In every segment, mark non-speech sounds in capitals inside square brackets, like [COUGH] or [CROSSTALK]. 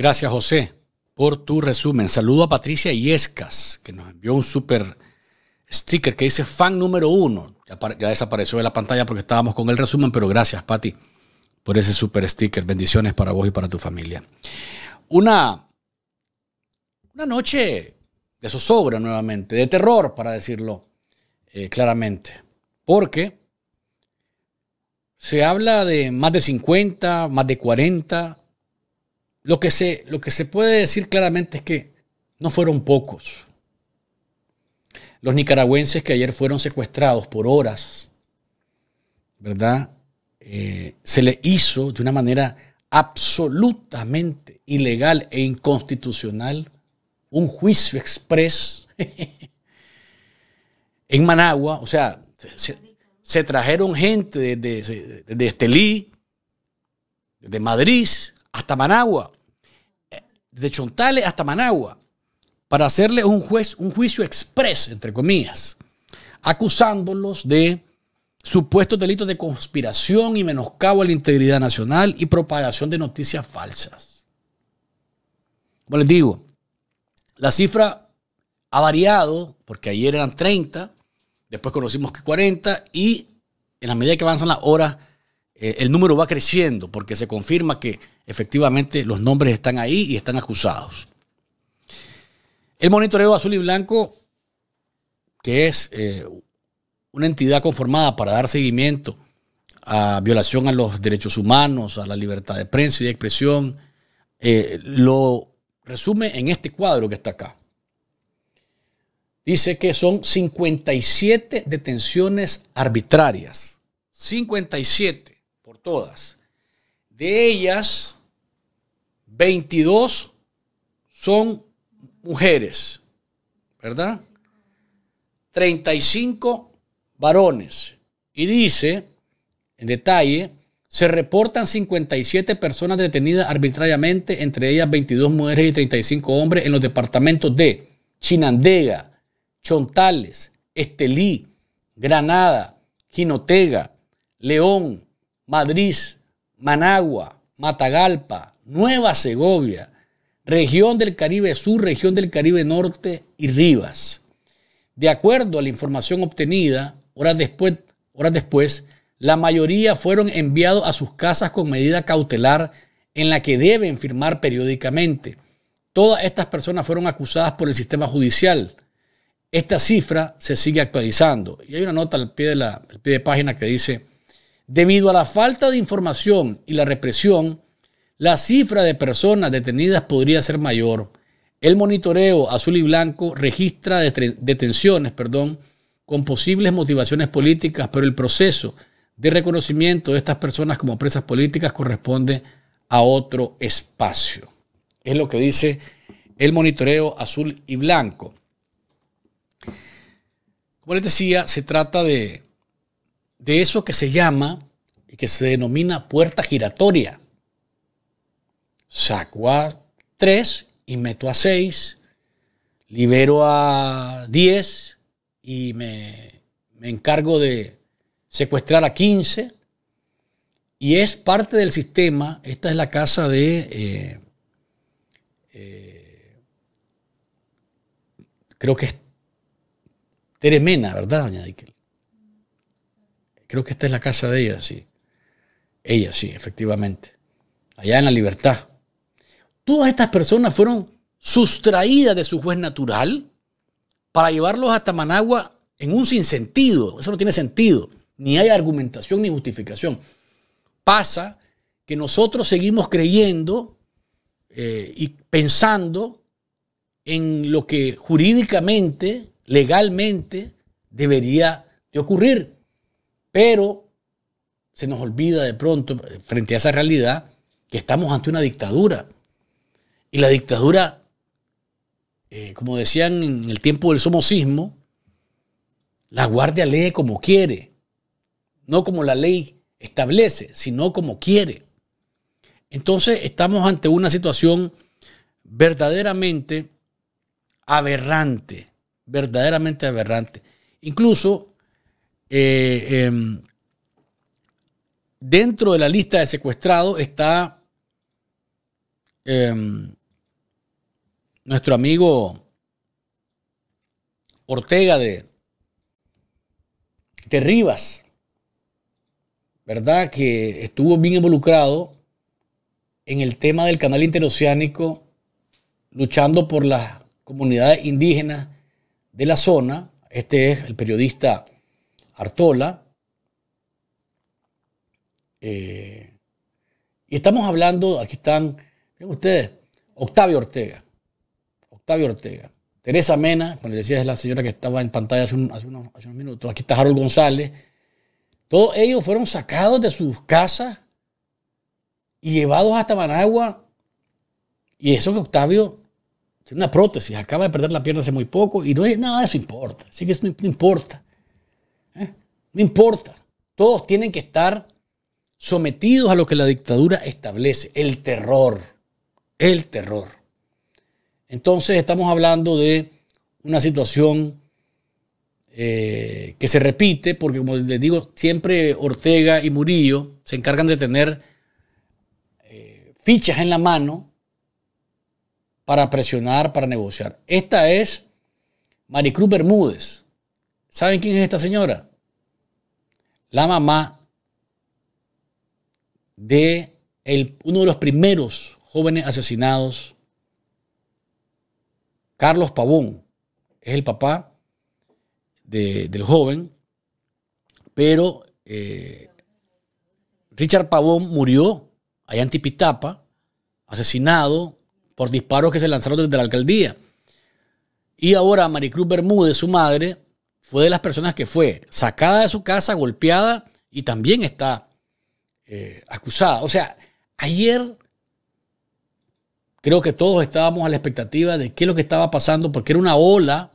Gracias, José, por tu resumen. Saludo a Patricia Iescas, que nos envió un super sticker que dice fan número uno. Ya, desapareció de la pantalla porque estábamos con el resumen, pero gracias, Pati, por ese super sticker. Bendiciones para vos y para tu familia. Una, una noche de zozobra nuevamente, de terror, para decirlo eh, claramente. Porque se habla de más de 50, más de 40 lo que, se, lo que se puede decir claramente es que no fueron pocos. Los nicaragüenses que ayer fueron secuestrados por horas, ¿verdad? Eh, se le hizo de una manera absolutamente ilegal e inconstitucional un juicio express [LAUGHS] en Managua. O sea, se, trajeron gente de de Estelí, de Madrid, Managua, de Chontales hasta Managua, para hacerle un, juez, un juicio express, entre comillas, acusándolos de supuestos delitos de conspiración y menoscabo a la integridad nacional y propagación de noticias falsas. Como les digo, la cifra ha variado, porque ayer eran 30, después conocimos que 40, y en la medida que avanzan las horas, eh, el número va creciendo porque se confirma que efectivamente los nombres están ahí y están acusados. El monitoreo azul y blanco, que es eh, una entidad conformada para dar seguimiento a violación a los derechos humanos, a la libertad de prensa y de expresión, eh, lo resume en este cuadro que está acá. Dice que son 57 detenciones arbitrarias. 57 todas. De ellas, 22 son mujeres, ¿verdad? 35 varones. Y dice, en detalle, se reportan 57 personas detenidas arbitrariamente, entre ellas 22 mujeres y 35 hombres, en los departamentos de Chinandega, Chontales, Estelí, Granada, Ginotega, León, Madrid, Managua, Matagalpa, Nueva Segovia, región del Caribe Sur, región del Caribe Norte y Rivas. De acuerdo a la información obtenida, horas después, horas después la mayoría fueron enviados a sus casas con medida cautelar en la que deben firmar periódicamente. Todas estas personas fueron acusadas por el sistema judicial. Esta cifra se sigue actualizando. Y hay una nota al pie de, la, al pie de página que dice, Debido a la falta de información y la represión, la cifra de personas detenidas podría ser mayor. El monitoreo azul y blanco registra detenciones perdón, con posibles motivaciones políticas, pero el proceso de reconocimiento de estas personas como presas políticas corresponde a otro espacio. Es lo que dice el monitoreo azul y blanco. Como les decía, se trata de de eso que se llama y que se denomina puerta giratoria. Saco a 3 y meto a 6, libero a 10 y me, encargo de secuestrar a 15. Y es parte del sistema, esta es la casa de eh, eh, creo que es Teremena, ¿verdad, doña Dickel? Creo que esta es la casa de ella, sí. Ella, sí, efectivamente. Allá en la libertad. Todas estas personas fueron sustraídas de su juez natural para llevarlos hasta Managua en un sinsentido. Eso no tiene sentido. Ni hay argumentación ni justificación. Pasa que nosotros seguimos creyendo eh, y pensando en lo que jurídicamente, legalmente, debería de ocurrir. Pero se nos olvida de pronto, frente a esa realidad, que estamos ante una dictadura. Y la dictadura, eh, como decían en el tiempo del somocismo, la guardia lee como quiere, no como la ley establece, sino como quiere. Entonces estamos ante una situación verdaderamente aberrante, verdaderamente aberrante. Incluso eh, em, dentro de la lista de secuestrados está em, nuestro amigo Ortega de, de Rivas, ¿verdad? Que estuvo bien involucrado en el tema del canal interoceánico, luchando por las comunidades indígenas de la zona. Este es el periodista Artola. Eh, y estamos hablando, aquí están, ven ustedes, Octavio Ortega. Octavio Ortega. Teresa Mena, cuando les decía, es la señora que estaba en pantalla hace, unos, minutos. Aquí está Harold González. Todos ellos fueron sacados de sus casas y llevados hasta Managua. Y eso que Octavio tiene una prótesis, acaba de perder la pierna hace muy poco y no es nada de eso importa. Así que eso no importa. Eh, no importa. Todos tienen que estar sometidos a lo que la dictadura establece. El terror. El terror. Entonces estamos hablando de una situación eh, que se repite, porque como les digo, siempre Ortega y Murillo se encargan de tener eh, fichas en la mano para presionar, para negociar. Esta es Maricruz Bermúdez ¿Saben quién es esta señora? La mamá de uno de los primeros jóvenes asesinados, Carlos Pavón. Es el papá del joven, pero eh, Richard Pavón murió allá en Tipitapa, asesinado por disparos que se lanzaron desde la alcaldía. Y ahora Maricruz Bermúdez, su madre, fue de las personas que fue sacada de su casa, golpeada y también está eh, acusada. O sea, ayer creo que todos estábamos a la expectativa de qué es lo que estaba pasando, porque era una ola,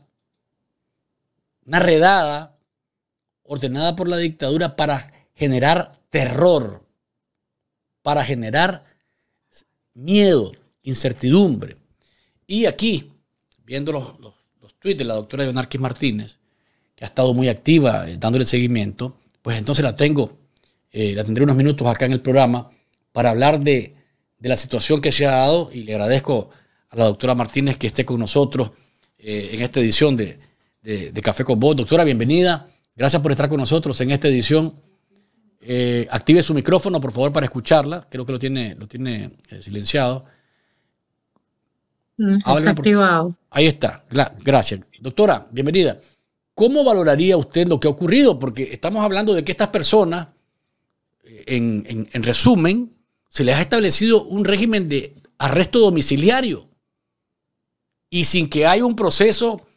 una redada ordenada por la dictadura para generar terror, para generar miedo, incertidumbre. Y aquí, viendo los, los, tweets de la doctora Leonarquis Martínez, que ha estado muy activa eh, dándole seguimiento, pues entonces la tengo, eh, la tendré unos minutos acá en el programa para hablar de, la situación que se ha dado y le agradezco a la doctora Martínez que esté con nosotros eh, en esta edición de, Café con Vos. Doctora, bienvenida. Gracias por estar con nosotros en esta edición. active su micrófono, por favor, para escucharla. Creo que lo tiene, lo tiene silenciado. Mm, está activado. Ahí está. Gracias. Doctora, bienvenida. ¿Cómo valoraría usted lo que ha ocurrido? Porque estamos hablando de que estas personas, en, resumen, se les ha establecido un régimen de arresto domiciliario y sin que haya un proceso,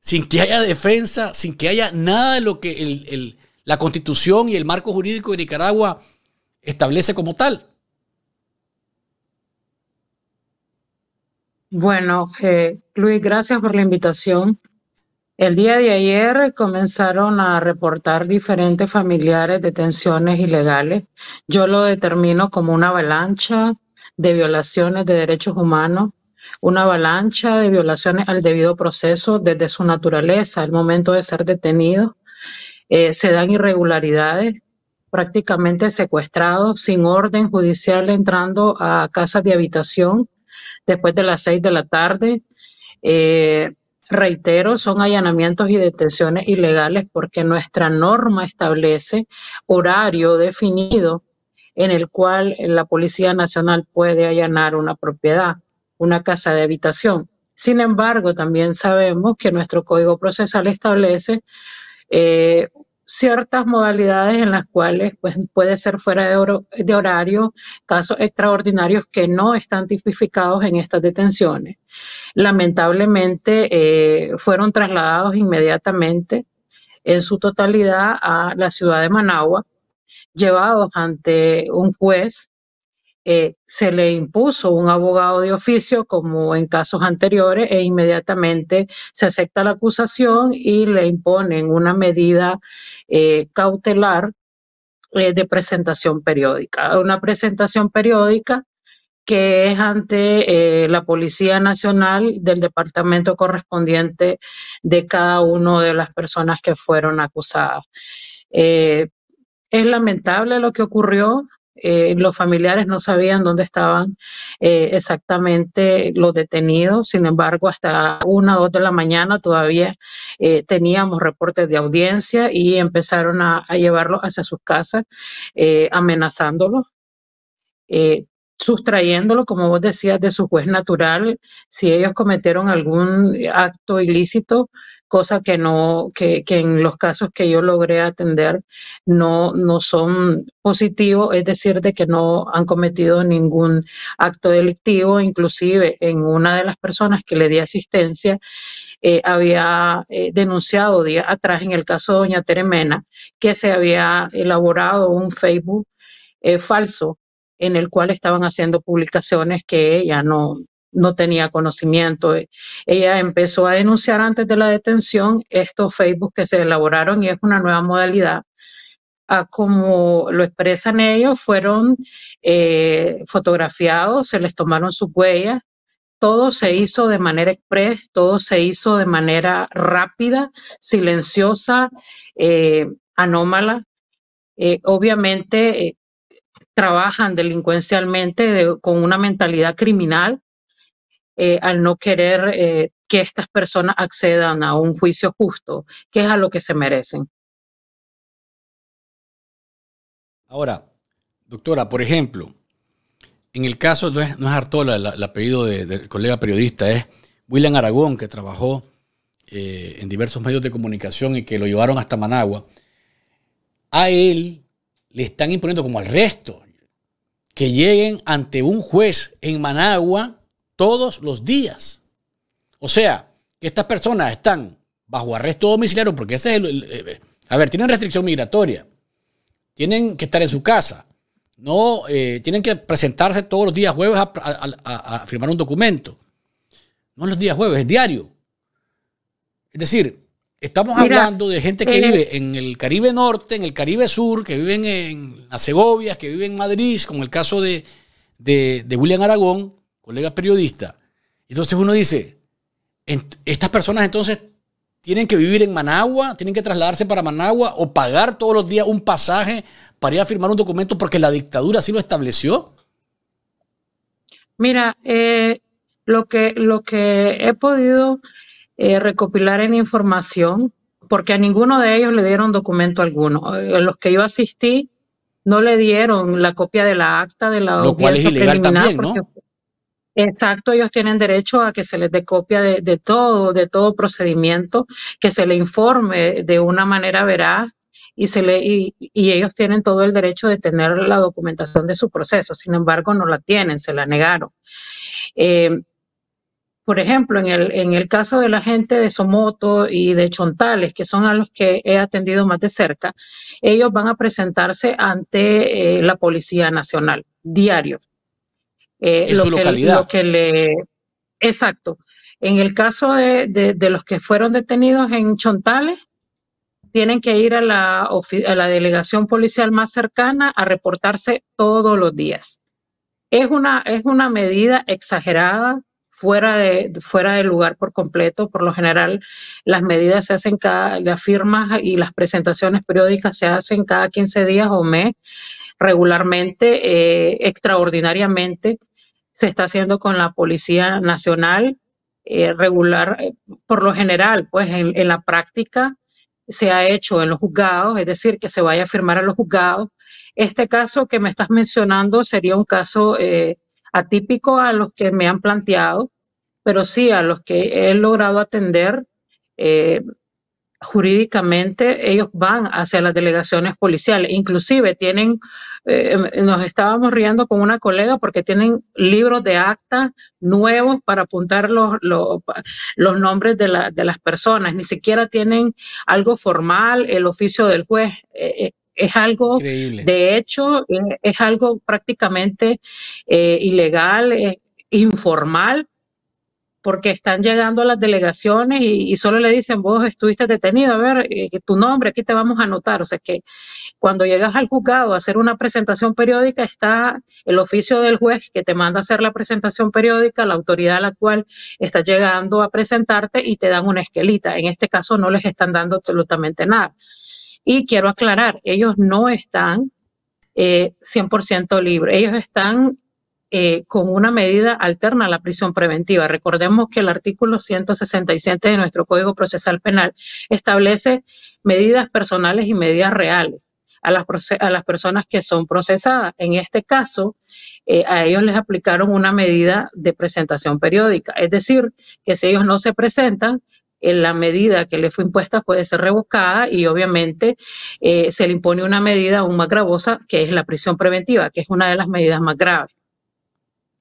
sin que haya defensa, sin que haya nada de lo que la constitución y el marco jurídico de Nicaragua establece como tal. Bueno, eh, Luis, gracias por la invitación. El día de ayer comenzaron a reportar diferentes familiares detenciones ilegales. Yo lo determino como una avalancha de violaciones de derechos humanos, una avalancha de violaciones al debido proceso desde su naturaleza, al momento de ser detenido, eh, se dan irregularidades, prácticamente secuestrados sin orden judicial entrando a casas de habitación después de las seis de la tarde. Eh, reitero, son allanamientos y detenciones ilegales porque nuestra norma establece horario definido en el cual la Policía Nacional puede allanar una propiedad, una casa de habitación. Sin embargo, también sabemos que nuestro Código Procesal establece eh, ciertas modalidades en las cuales pues, puede ser fuera de, de, horario casos extraordinarios que no están tipificados en estas detenciones lamentablemente eh, fueron trasladados inmediatamente en su totalidad a la ciudad de Managua, llevados ante un juez. Eh, se le impuso un abogado de oficio como en casos anteriores e inmediatamente se acepta la acusación y le imponen una medida eh, cautelar de presentación periódica. Una presentación periódica que es ante eh, la Policía Nacional del departamento correspondiente de cada una de las personas que fueron acusadas. Eh, es lamentable lo que ocurrió. Eh, los familiares no sabían dónde estaban exactamente los detenidos, sin embargo, hasta una o dos de la mañana todavía teníamos reportes de audiencia y empezaron a, llevarlos hacia sus casas amenazándolos sustrayéndolo, como vos decías, de su juez natural, si ellos cometieron algún acto ilícito, cosa que no, que, en los casos que yo logré atender no, no son positivos, es decir, de que no han cometido ningún acto delictivo, inclusive en una de las personas que le di asistencia, eh, había eh, denunciado días atrás en el caso de doña Teremena que se había elaborado un Facebook eh, falso en el cual estaban haciendo publicaciones que ella no, no tenía conocimiento. Ella empezó a denunciar antes de la detención estos Facebook que se elaboraron y es una nueva modalidad. a ah, como lo expresan ellos, fueron eh, fotografiados, se les tomaron sus huellas, todo se hizo de manera express, todo se hizo de manera rápida, silenciosa, eh, anómala. Eh, obviamente trabajan delincuencialmente con una mentalidad criminal eh, al no querer eh, que estas personas accedan a un juicio justo, que es a lo que se merecen. Ahora, doctora, por ejemplo, en el caso no es, no es Artola el, apellido del colega periodista, es William Aragón, que trabajó eh, en diversos medios de comunicación y que lo llevaron hasta Managua. A él le están imponiendo, como al resto que lleguen ante un juez en Managua todos los días. O sea, que estas personas están bajo arresto domiciliario porque ese es el, a ver, tienen restricción migratoria. Tienen que estar en su casa. No, eh, tienen que presentarse todos los días jueves a, a firmar un documento. No los días jueves, es diario. Es decir, Estamos hablando de gente que vive en el Caribe Norte, en el Caribe Sur, que viven en las Segovias, que viven en Madrid, como el caso de, William Aragón, colega periodista. Entonces uno dice, estas personas entonces tienen que vivir en Managua, tienen que trasladarse para Managua o pagar todos los días un pasaje para ir a firmar un documento porque la dictadura así lo estableció. Mira, eh, lo, que, lo que he podido eh, recopilar en información, porque a ninguno de ellos le dieron documento alguno. Eh, los que yo asistí no le dieron la copia de la acta de la Lo cual es también, ¿no? Exacto, ellos tienen derecho a que se les dé copia de, todo, de todo procedimiento, que se le informe de una manera veraz y, se le, y, ellos tienen todo el derecho de tener la documentación de su proceso. Sin embargo, no la tienen, se la negaron. Eh, por ejemplo, en el, en el caso de la gente de Somoto y de Chontales, que son a los que he atendido más de cerca, ellos van a presentarse ante eh, la Policía Nacional, diario. Eh, lo que, le, exacto. En el caso de, los que fueron detenidos en Chontales, tienen que ir a la, a la delegación policial más cercana a reportarse todos los días. Es una, es una medida exagerada fuera de, fuera del lugar por completo. Por lo general, las medidas se hacen cada, las firmas y las presentaciones periódicas se hacen cada 15 días o mes, regularmente, eh, extraordinariamente. Se está haciendo con la Policía Nacional, eh, regular, eh, por lo general, pues en, la práctica se ha hecho en los juzgados, es decir, que se vaya a firmar a los juzgados. Este caso que me estás mencionando sería un caso eh, atípico a los que me han planteado, pero sí a los que he logrado atender eh, jurídicamente, ellos van hacia las delegaciones policiales. Inclusive tienen, eh, nos estábamos riendo con una colega porque tienen libros de acta nuevos para apuntar los, nombres de, de, las personas. Ni siquiera tienen algo formal, el oficio del juez. Eh, es algo, de hecho, eh, es algo prácticamente eh, ilegal, eh, informal, porque están llegando a las delegaciones y, solo le dicen, vos estuviste detenido, a ver, tu nombre, aquí te vamos a anotar. O sea que cuando llegas al juzgado a hacer una presentación periódica, está el oficio del juez que te manda a hacer la presentación periódica, la autoridad a la cual está llegando a presentarte y te dan una esquelita. En este caso no les están dando absolutamente nada. Y quiero aclarar, ellos no están eh, 100% libres, ellos están eh, con una medida alterna a la prisión preventiva. Recordemos que el artículo 167 de nuestro Código Procesal Penal establece medidas personales y medidas reales a las, a las personas que son procesadas. En este caso, eh, a ellos les aplicaron una medida de presentación periódica, es decir, que si ellos no se presentan, la medida que le fue impuesta puede ser revocada y obviamente eh, se le impone una medida aún más gravosa, que es la prisión preventiva, que es una de las medidas más graves.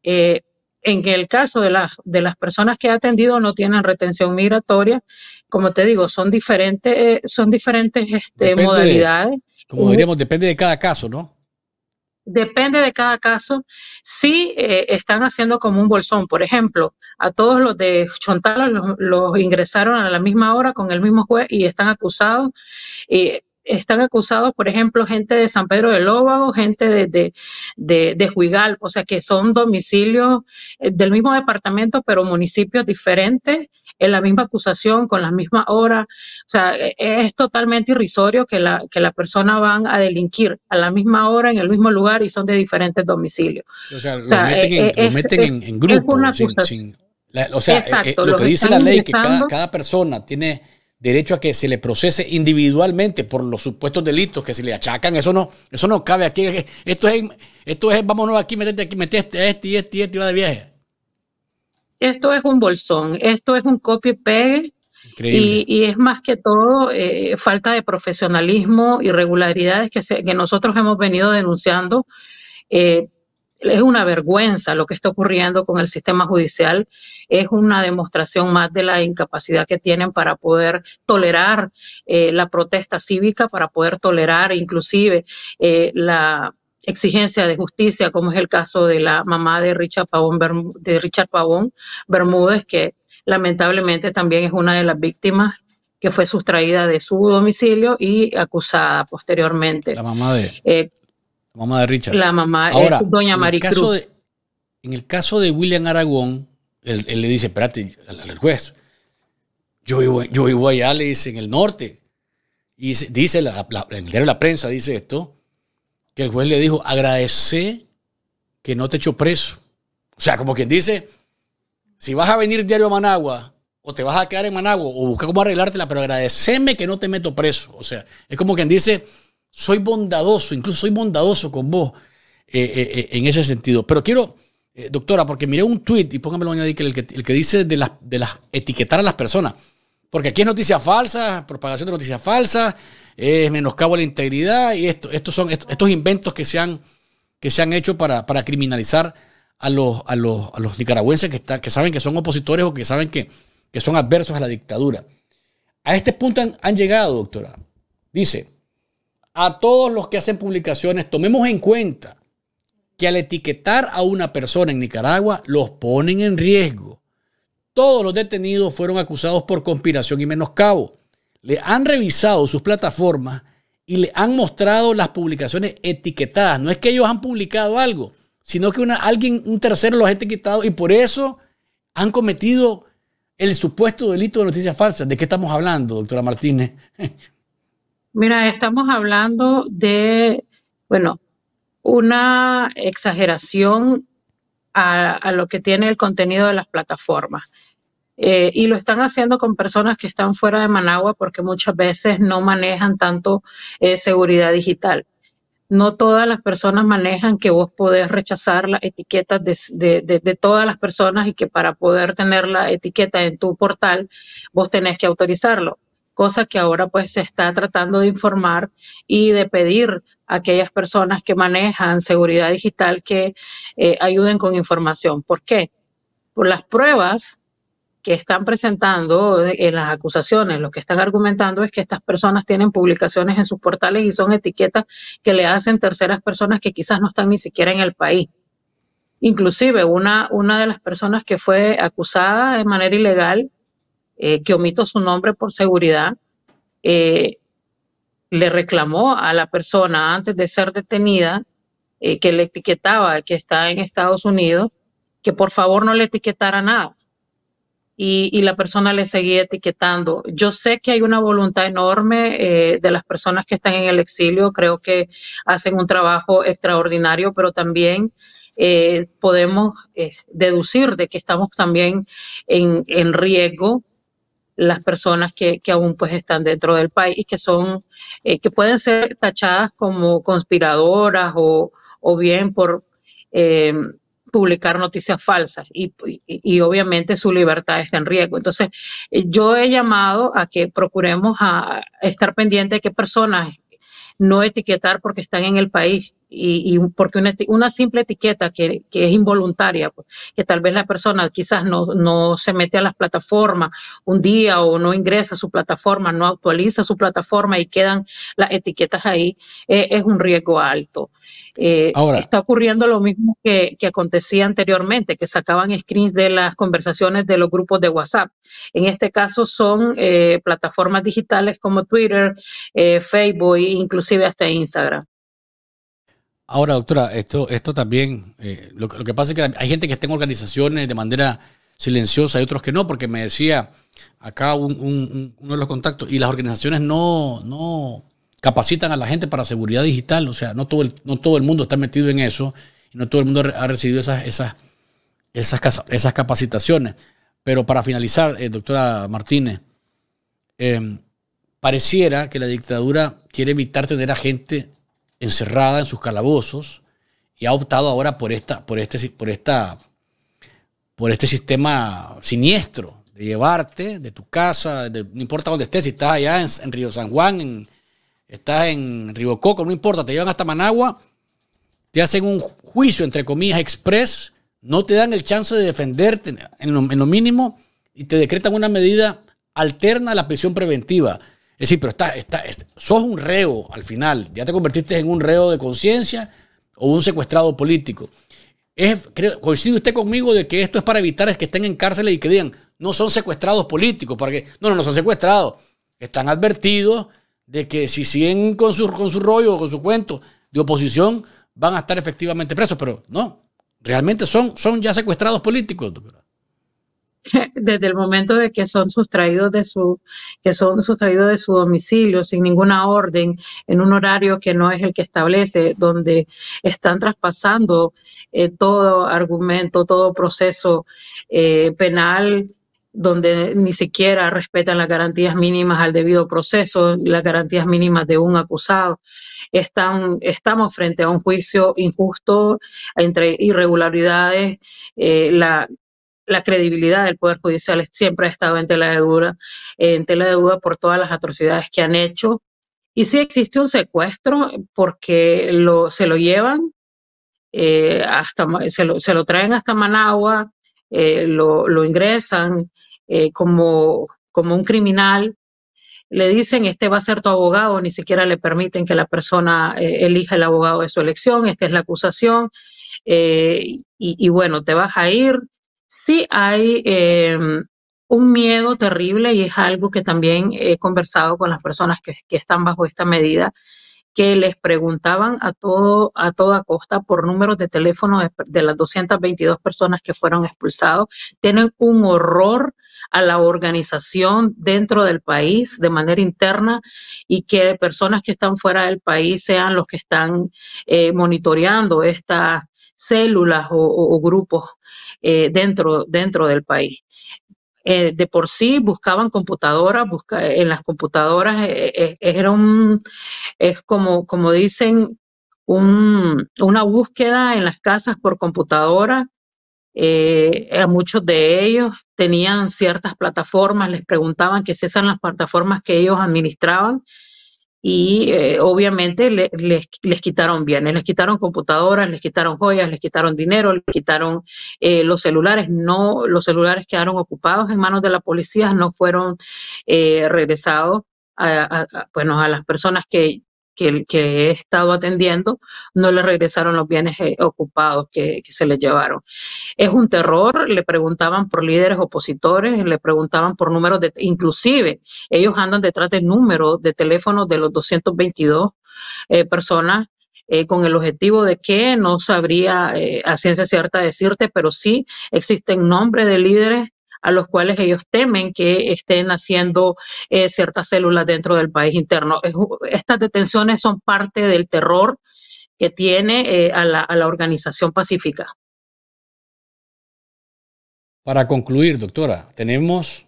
Eh, en el caso de las, de las personas que ha atendido no tienen retención migratoria, como te digo, son diferentes, eh, son diferentes este, modalidades. Como diríamos, depende de cada caso, ¿no? depende de cada caso, si eh, están haciendo como un bolsón. Por ejemplo, a todos los de chontalos los, ingresaron a la misma hora con el mismo juez y están acusados. Eh, están acusados, por ejemplo, gente de San Pedro del Lóvago, gente de, de, de, Juigal, o sea que son domicilios eh, del mismo departamento, pero municipios diferentes, en la misma acusación, con la misma hora. O sea, e, es totalmente irrisorio que la, que la persona van a delinquir a la misma hora, en el mismo lugar y son de diferentes domicilios. O sea, lo e, meten, en, lo en, grupo, o sea, eh, eh, lo que dice la ley, que cada persona tiene derecho a que se le procese individualmente por los supuestos delitos que se le achacan, eso no, eso no cabe aquí. Esto es, esto es vámonos aquí, metete aquí, metete este y este y este va de viaje. Esto es un bolsón, esto es un copia y pegue. Y, y, es más que todo eh, falta de profesionalismo, irregularidades que, que nosotros hemos venido denunciando eh, es una vergüenza lo que está ocurriendo con el sistema judicial, es una demostración más de la incapacidad que tienen para poder tolerar eh, la protesta cívica, para poder tolerar inclusive eh, la exigencia de justicia, como es el caso de la mamá de Richard Pavón, de Richard Pavón Bermúdez, que lamentablemente también es una de las víctimas que fue sustraída de su domicilio y acusada posteriormente. La mamá de... Eh, mamá de Richard. La mamá es eh, doña Maricruz. En, el caso de William Aragón, él, le dice, espérate, al, juez, yo vivo, yo allá, le dice, en el norte. Y dice, en la, la, en la prensa dice esto, que el juez le dijo, agradece que no te echo preso. O sea, como quien dice, si vas a venir diario a Managua o te vas a quedar en Managua o buscar cómo arreglártela, pero agradeceme que no te meto preso. O sea, es como quien dice, soy bondadoso, incluso soy bondadoso con vos eh, eh, eh, en ese sentido. Pero quiero, doctora, porque miré un tweet y póngamelo añadir que el que, dice de las, de etiquetar a las personas. Porque aquí es noticia falsa, propagación de noticias falsas, es menoscabo a la integridad y esto, estos son estos, inventos que se han, que se han hecho para, para criminalizar a los, los, nicaragüenses que, que saben que son opositores o que saben que, que son adversos a la dictadura. A este punto han llegado, doctora. Dice, a todos los que hacen publicaciones, tomemos en cuenta que al etiquetar a una persona en Nicaragua los ponen en riesgo. Todos los detenidos fueron acusados por conspiración y menoscabo. Le han revisado sus plataformas y le han mostrado las publicaciones etiquetadas. No es que ellos han publicado algo, sino que una, alguien, un tercero los ha etiquetado y por eso han cometido el supuesto delito de noticias falsas. ¿De qué estamos hablando, doctora Martínez? [LAUGHS] Mira, estamos hablando de, bueno, una exageración a, lo que tiene el contenido de las plataformas. Eh, y lo están haciendo con personas que están fuera de Managua porque muchas veces no manejan tanto eh, seguridad digital. No todas las personas manejan que vos podés rechazar las etiquetas de, todas las personas y que para poder tener la etiqueta en tu portal vos tenés que autorizarlo cosa que ahora pues se está tratando de informar y de pedir a aquellas personas que manejan seguridad digital que eh, ayuden con información. ¿Por qué? Por las pruebas que están presentando eh, en las acusaciones, lo que están argumentando es que estas personas tienen publicaciones en sus portales y son etiquetas que le hacen terceras personas que quizás no están ni siquiera en el país. Inclusive una, una de las personas que fue acusada de manera ilegal eh, que omito su nombre por seguridad, eh, le reclamó a la persona antes de ser detenida eh, que le etiquetaba que está en Estados Unidos, que por favor no le etiquetara nada. Y, la persona le seguía etiquetando. Yo sé que hay una voluntad enorme de las personas que están en el exilio, creo que hacen un trabajo extraordinario, pero también podemos deducir de que estamos también en riesgo las personas que, que, aún pues están dentro del país y que son eh, que pueden ser tachadas como conspiradoras o, o bien por eh, publicar noticias falsas y, obviamente su libertad está en riesgo. Entonces, yo he llamado a que procuremos a estar pendiente de qué personas no etiquetar porque están en el país y, porque una, simple etiqueta que, es involuntaria, pues, que tal vez la persona quizás no, se mete a las plataformas un día o no ingresa a su plataforma, no actualiza su plataforma y quedan las etiquetas ahí, eh, es un riesgo alto. Eh, Ahora, está ocurriendo lo mismo que, que, acontecía anteriormente, que sacaban screens de las conversaciones de los grupos de WhatsApp. En este caso son eh, plataformas digitales como Twitter, Facebook, e inclusive hasta Instagram. Ahora, doctora, esto, esto también, eh, lo, que pasa es que hay gente que está en organizaciones de manera silenciosa y otros que no, porque me decía acá uno de los contactos, y las organizaciones no, no capacitan a la gente para seguridad digital, o sea, no todo el, no todo el mundo está metido en eso, y no todo el mundo ha recibido esas, esas, esas, esas capacitaciones. Pero para finalizar, eh, doctora Martínez, em, pareciera que la dictadura quiere evitar tener a gente encerrada en sus calabozos y ha optado ahora por, esta, por, este, por, esta, por este sistema siniestro de llevarte de tu casa, no importa dónde estés, si estás allá en, Río San Juan, estás en Río Coco, no importa, te llevan hasta Managua, te hacen un juicio, entre comillas, express, no te dan el chance de defenderte en lo, en lo mínimo y te decretan una medida alterna a la prisión preventiva. Es decir, pero está, está, sos un reo al final. Ya te convertiste en un reo de conciencia o un secuestrado político. Es, coincide usted conmigo de que esto es para evitar es que estén en cárcel y que digan, no son secuestrados políticos, porque no, no, no son secuestrados. Están advertidos de que si siguen con su, con su rollo o con su cuento de oposición, van a estar efectivamente presos, pero no, realmente son, son ya secuestrados políticos. Doctora. [LAUGHS] desde el momento de que son sustraídos de su que son sustraídos de su domicilio sin ninguna orden en un horario que no es el que establece donde están traspasando eh, todo argumento todo proceso eh, penal donde ni siquiera respetan las garantías mínimas al debido proceso, las garantías mínimas de un acusado. Están, estamos frente a un juicio injusto entre irregularidades, eh, la la credibilidad del Poder Judicial siempre ha estado en tela de duda, en tela de duda por todas las atrocidades que han hecho. Y sí existe un secuestro porque se lo llevan, eh, hasta, se lo, traen hasta Managua, eh, lo, ingresan eh, como, como un criminal, le dicen, este va a ser tu abogado, ni siquiera le permiten que la persona elija el abogado de su elección, esta es la acusación, y bueno, te vas a ir, sí hay eh, un miedo terrible y es algo que también he conversado con las personas que, están bajo esta medida, que les preguntaban a, todo, a toda costa por números de teléfono de, las 222 personas que fueron expulsados. Tienen un horror a la organización dentro del país de manera interna y que personas que están fuera del país sean los que están eh, monitoreando estas células o, grupos eh, dentro, dentro del país. Eh, de por sí buscaban computadoras, en las computadoras eh, era un, es como, como dicen, un, una búsqueda en las casas por computadora. a muchos de ellos tenían ciertas plataformas, les preguntaban qué esas eran las plataformas que ellos administraban, y eh, obviamente les, les, quitaron bienes, les quitaron computadoras, les quitaron joyas, les quitaron dinero, les quitaron eh, los celulares, no, los celulares quedaron ocupados en manos de la policía, no fueron eh, regresados a las personas que que, que he estado atendiendo, no le regresaron los bienes eh, ocupados que, se les llevaron. Es un terror, le preguntaban por líderes opositores, le preguntaban por números de, inclusive ellos andan detrás de número de teléfonos de los 222 eh, personas eh, con el objetivo de que no sabría a ciencia cierta decirte, pero sí existen nombres de líderes a los cuales ellos temen que estén haciendo eh, ciertas células dentro del país interno. estas detenciones son parte del terror que tiene eh, a, la, a la organización pacífica. Para concluir, doctora, tenemos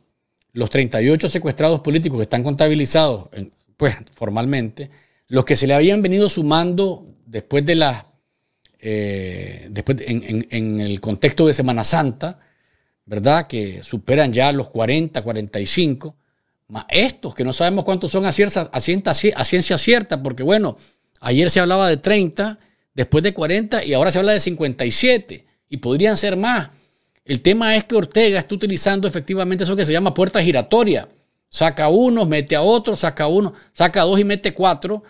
los 38 secuestrados políticos que están contabilizados, pues formalmente, los que se le habían venido sumando después de la, eh, después en, en, el contexto de Semana Santa, ¿verdad? Que superan ya los 40, 45, más estos que no sabemos cuántos son a, ciencia, ciencia cierta, porque bueno, ayer se hablaba de 30, después de 40 y ahora se habla de 57 y podrían ser más. El tema es que Ortega está utilizando efectivamente eso que se llama puerta giratoria. Saca uno, mete a otro, saca uno, saca dos y mete cuatro.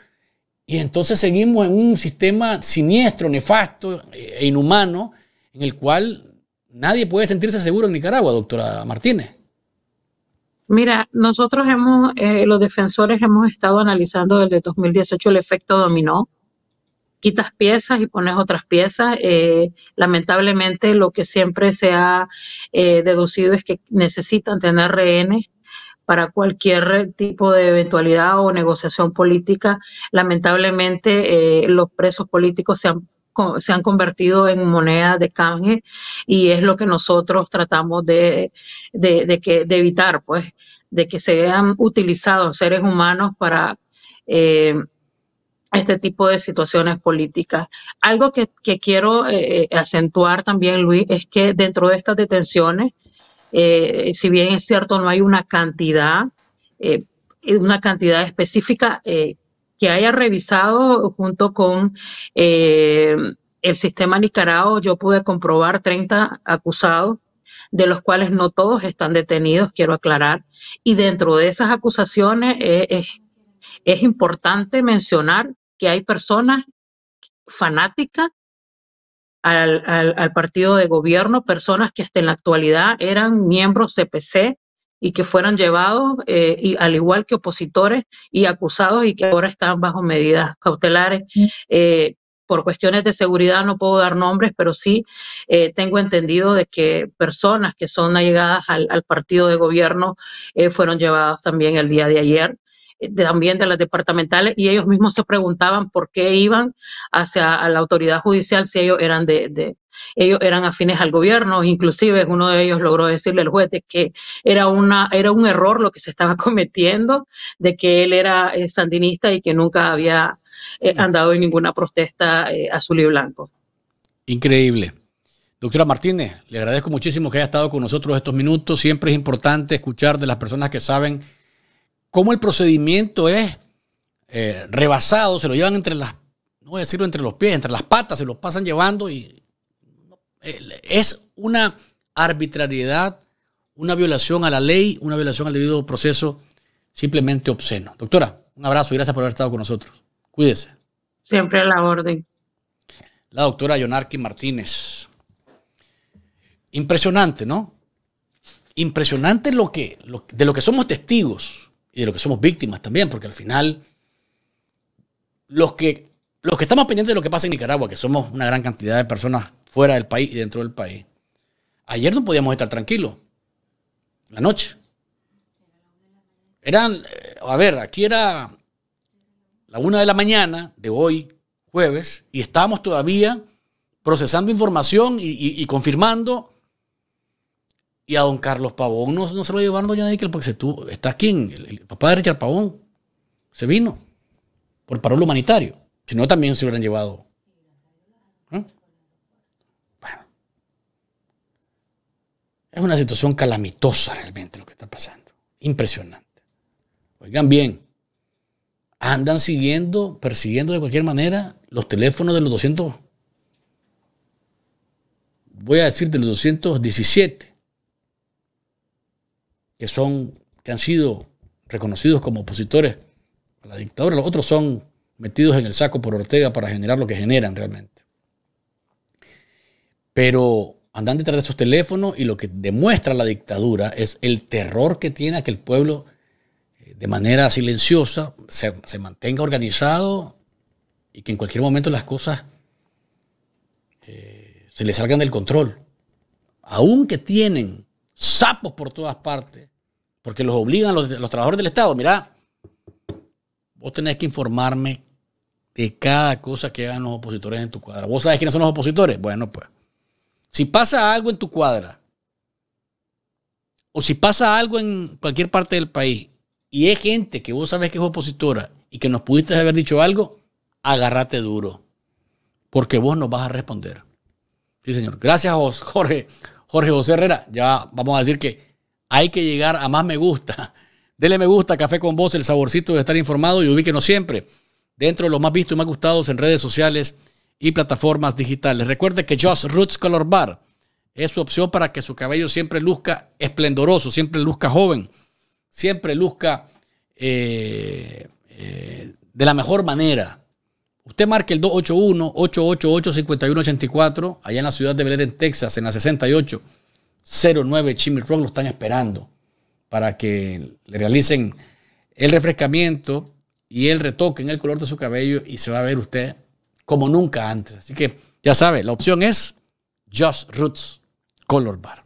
Y entonces seguimos en un sistema siniestro, nefasto eh, e inhumano, en el cual nadie puede sentirse seguro en Nicaragua, doctora Martínez. Mira, nosotros hemos, eh, los defensores hemos estado analizando desde 2018 el efecto dominó. Quitas piezas y pones otras piezas. Eh, lamentablemente lo que siempre se ha eh, deducido es que necesitan tener rehenes para cualquier tipo de eventualidad o negociación política. Lamentablemente los presos políticos se han se han convertido en moneda de canje y es lo que nosotros tratamos de, de, de, que, de evitar, pues, de que sean utilizados seres humanos para eh, este tipo de situaciones políticas. Algo que, quiero eh, eh, acentuar también, Luis, es que dentro de estas detenciones, si bien es cierto, no hay una cantidad, una cantidad específica, que haya revisado junto con eh, el sistema Nicaragua, yo pude comprobar 30 acusados, de los cuales no todos están detenidos, quiero aclarar. Y dentro de esas acusaciones eh, es, importante mencionar que hay personas fanáticas al, al, partido de gobierno, personas que hasta en la actualidad eran miembros CPC, y que fueron llevados, eh, y, al igual que opositores y acusados y que ahora están bajo medidas cautelares. Eh, por cuestiones de seguridad no puedo dar nombres, pero sí eh, tengo entendido de que personas que son allegadas al, partido de gobierno fueron llevadas también el día de ayer también de las departamentales y ellos mismos se preguntaban por qué iban hacia la autoridad judicial si ellos eran de, ellos eran afines al gobierno, inclusive uno de ellos logró decirle al juez que era, una, era un error lo que se estaba [LAUGHS] cometiendo, de que él era eh, sandinista y que nunca había eh, andado en ninguna protesta eh, azul y blanco. Increíble. Doctora Martínez, le agradezco muchísimo que haya estado con nosotros estos minutos. Siempre es importante escuchar de las personas que saben cómo el procedimiento es rebasado, se lo llevan entre las, no voy a decirlo entre los pies, entre las patas, se los pasan llevando y es una arbitrariedad, una violación a la ley, una violación al debido proceso simplemente obsceno. Doctora, un abrazo y gracias por haber estado con nosotros. Cuídese. Siempre a la orden. La doctora Yonarki Martínez. Impresionante, ¿no? Impresionante lo que, de lo que somos testigos y de lo que somos víctimas también, porque al final los que los que estamos pendientes de lo que pasa en Nicaragua, que somos una gran cantidad de personas fuera del país y dentro del país, ayer no podíamos estar tranquilos. La noche. Eran, eh, a ver, aquí era la una de la mañana de hoy, jueves, y estábamos todavía procesando información y, confirmando. Y a don Carlos Pavón no, se lo llevaron doña Níquel porque se está aquí, el, el papá de Richard Pavón, se vino por parol humanitario. Si no, también se hubieran llevado. ¿Ah? Bueno. Es una situación calamitosa realmente lo que está pasando. Impresionante. Oigan bien, andan siguiendo, persiguiendo de cualquier manera los teléfonos de los 200. Voy a decir de los 217 que son que han sido reconocidos como opositores a la dictadura, los otros son metidos en el saco por Ortega para generar lo que generan realmente. Pero andan detrás de esos teléfonos y lo que demuestra la dictadura es el terror que tiene a que el pueblo eh, de manera silenciosa se, mantenga organizado y que en cualquier momento las cosas eh, se le salgan del control. Aunque tienen sapos por todas partes, porque los obligan los, los trabajadores del Estado, mirá, vos tenés que informarme de cada cosa que hagan los opositores en tu cuadra. ¿Vos sabés quiénes son los opositores? Bueno, pues. Si pasa algo en tu cuadra, o si pasa algo en cualquier parte del país, y es gente que vos sabes que es opositora y que nos pudiste haber dicho algo, agárrate duro. Porque vos nos vas a responder. Sí, señor. Gracias, a vos, [LAUGHS] Jorge. Jorge José Herrera. Ya vamos a decir que hay que llegar a más me gusta. [LAUGHS] Dele me gusta, café con vos, el saborcito de estar informado y ubíquenos siempre dentro de los más vistos y más gustados en redes sociales y plataformas digitales. Recuerde que Just Roots Color Bar es su opción para que su cabello siempre luzca esplendoroso, siempre luzca joven, siempre luzca eh, eh, de la mejor manera. Usted marque el 281-888-5184, allá en la ciudad de Belén, en Texas, en la 6809 Chimil Rock, lo están esperando para que le realicen el refrescamiento y él retoque en el color de su cabello y se va a ver usted como nunca antes. Así que ya sabe, la opción es Just Roots Color Bar.